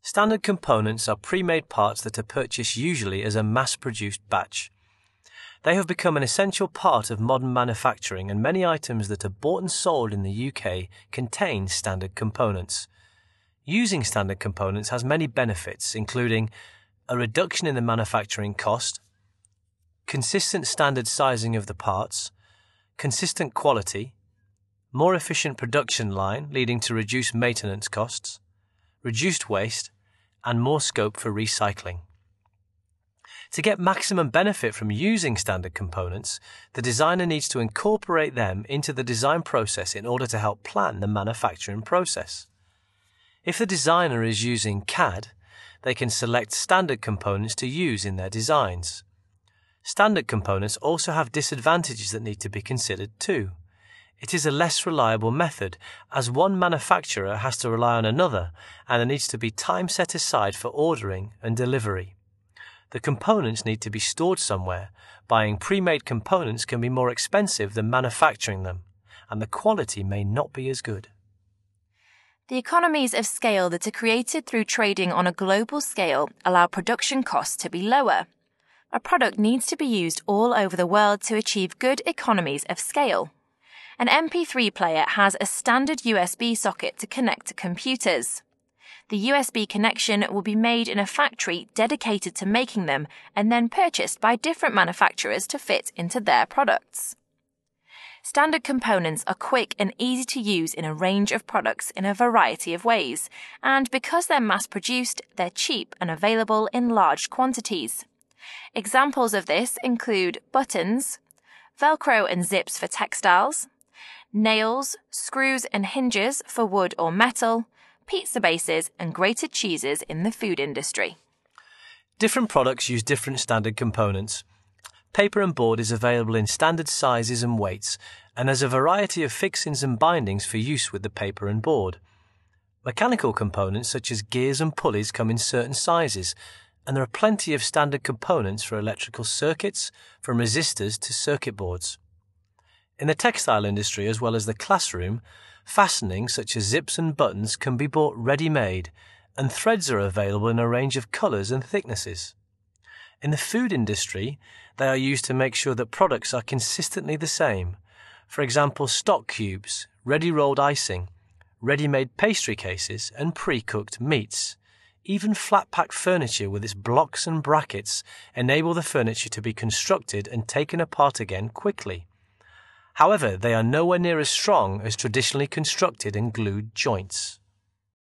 Standard components are pre-made parts that are purchased usually as a mass-produced batch. They have become an essential part of modern manufacturing and many items that are bought and sold in the UK contain standard components. Using standard components has many benefits including a reduction in the manufacturing cost, consistent standard sizing of the parts, consistent quality, more efficient production line leading to reduced maintenance costs, reduced waste, and more scope for recycling. To get maximum benefit from using standard components, the designer needs to incorporate them into the design process in order to help plan the manufacturing process. If the designer is using CAD, they can select standard components to use in their designs. Standard components also have disadvantages that need to be considered too. It is a less reliable method, as one manufacturer has to rely on another, and there needs to be time set aside for ordering and delivery. The components need to be stored somewhere. Buying pre made components can be more expensive than manufacturing them, and the quality may not be as good. The economies of scale that are created through trading on a global scale allow production costs to be lower. A product needs to be used all over the world to achieve good economies of scale. An MP3 player has a standard USB socket to connect to computers. The USB connection will be made in a factory dedicated to making them and then purchased by different manufacturers to fit into their products. Standard components are quick and easy to use in a range of products in a variety of ways, and because they're mass produced, they're cheap and available in large quantities. Examples of this include buttons, Velcro and zips for textiles, nails, screws and hinges for wood or metal, pizza bases, and grated cheeses in the food industry. Different products use different standard components. Paper and board is available in standard sizes and weights, and has a variety of fixings and bindings for use with the paper and board. Mechanical components such as gears and pulleys come in certain sizes, and there are plenty of standard components for electrical circuits, from resistors to circuit boards. In the textile industry as well as the classroom, fastenings such as zips and buttons can be bought ready made, and threads are available in a range of colours and thicknesses. In the food industry, they are used to make sure that products are consistently the same. For example, stock cubes, ready rolled icing, ready made pastry cases, and pre cooked meats. Even flat pack furniture with its blocks and brackets enable the furniture to be constructed and taken apart again quickly. However, they are nowhere near as strong as traditionally constructed and glued joints.